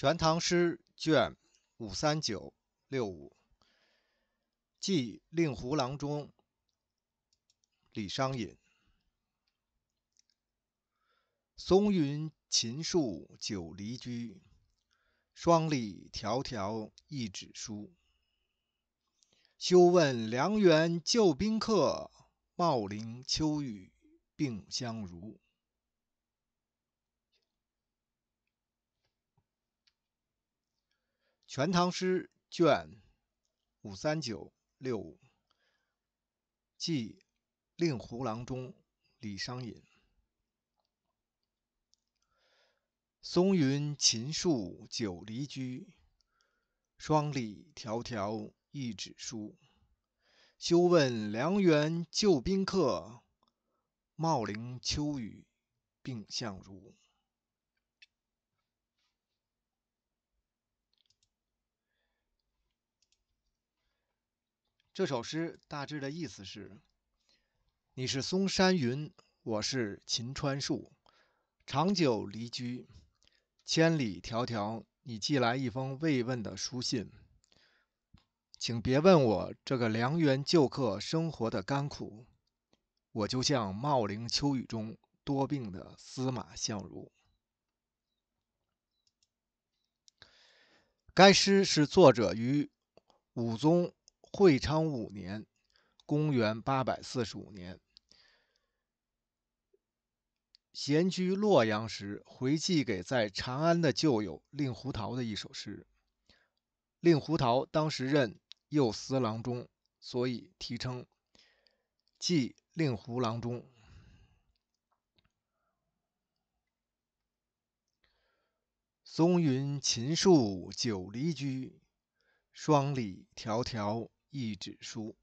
《全唐诗》卷五三九六五寄令狐郎中。李商隐。松云琴树九黎居，双鲤迢迢一纸书。休问梁园旧宾客，茂陵秋雨病相如。《全唐诗》卷五三九六五寄令狐郎中，李商隐。松云琴树九黎居，双鲤迢迢一纸书。休问梁园旧宾客，茂陵秋雨病相如。这首诗大致的意思是：你是嵩山云，我是秦川树，长久离居，千里迢迢，你寄来一封慰问的书信。请别问我这个良缘旧客生活的甘苦，我就像茂陵秋雨中多病的司马相如。该诗是作者于武宗。会昌五年（公元845年），闲居洛阳时回寄给在长安的旧友令狐桃的一首诗。令狐桃当时任右司郎中，所以题称“寄令狐郎中”。松云秦树九黎居，双鲤迢迢。一纸书。